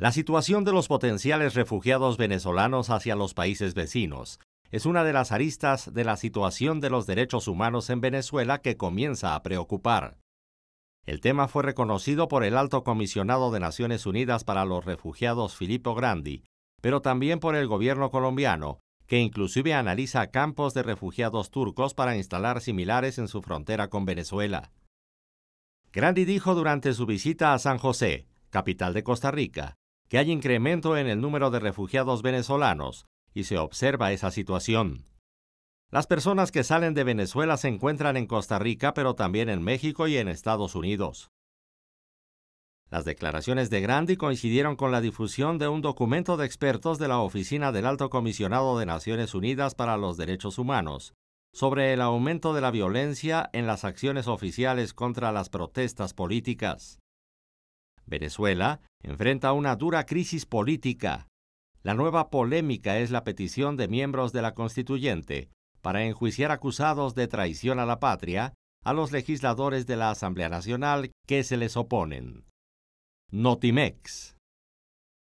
La situación de los potenciales refugiados venezolanos hacia los países vecinos es una de las aristas de la situación de los derechos humanos en Venezuela que comienza a preocupar. El tema fue reconocido por el alto comisionado de Naciones Unidas para los Refugiados Filippo Grandi, pero también por el gobierno colombiano, que inclusive analiza campos de refugiados turcos para instalar similares en su frontera con Venezuela. Grandi dijo durante su visita a San José, capital de Costa Rica, que hay incremento en el número de refugiados venezolanos y se observa esa situación. Las personas que salen de Venezuela se encuentran en Costa Rica, pero también en México y en Estados Unidos. Las declaraciones de Grandi coincidieron con la difusión de un documento de expertos de la Oficina del Alto Comisionado de Naciones Unidas para los Derechos Humanos sobre el aumento de la violencia en las acciones oficiales contra las protestas políticas. Venezuela enfrenta una dura crisis política. La nueva polémica es la petición de miembros de la constituyente para enjuiciar acusados de traición a la patria a los legisladores de la Asamblea Nacional que se les oponen. Notimex.